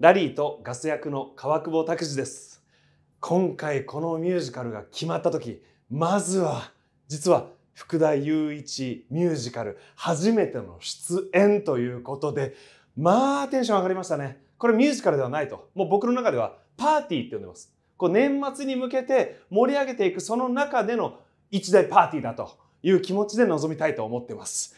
ラリーとガス役の川久保拓司です今回このミュージカルが決まった時まずは実は福田雄一ミュージカル初めての出演ということでまあテンション上がりましたねこれミュージカルではないともう僕の中ではパーティーって呼んでますこう年末に向けて盛り上げていくその中での一大パーティーだという気持ちで臨みたいと思ってます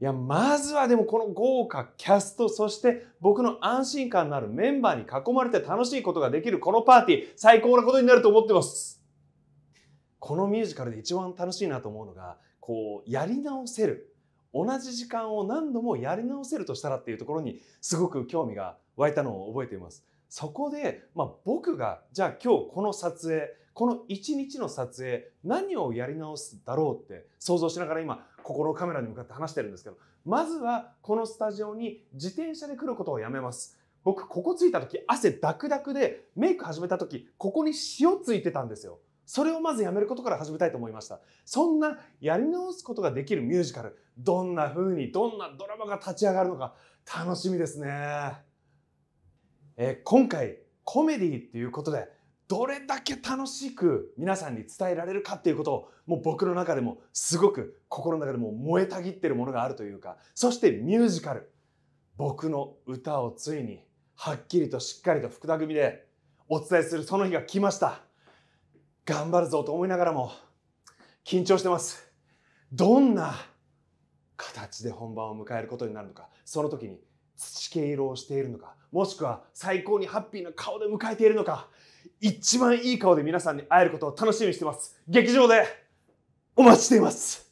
いや、まずはでもこの豪華キャスト、そして僕の安心感のあるメンバーに囲まれて楽しいことができるこのパーティー、最高なことになると思ってます。このミュージカルで一番楽しいなと思うのが、こう、やり直せる。同じ時間を何度もやり直せるとしたらっていうところにすごく興味が湧いたのを覚えています。そこで、まあ、僕がじゃあ今日この撮影この1日の撮影何をやり直すだろうって想像しながら今ここのカメラに向かって話してるんですけどまずはこのスタジオに自転車で来ることをやめます僕ここ着いた時汗ダクダクでメイク始めた時ここに塩ついてたんですよそれをまずやめることから始めたいと思いましたそんなやり直すことができるミュージカルどんな風にどんなドラマが立ち上がるのか楽しみですね、え今回コメディっていうことでどれだけ楽しく皆さんに伝えられるかっていうことをもう僕の中でもすごく心の中でも燃えたぎってるものがあるというかそしてミュージカル僕の歌をついにはっきりとしっかりと福田組でお伝えするその日が来ました頑張るぞと思いながらも緊張してますどんな形で本番を迎えることになるのかその時に土毛色をしているのかもしくは最高にハッピーな顔で迎えているのか一番いい顔で皆さんに会えることを楽しみにしてます劇場でお待ちしています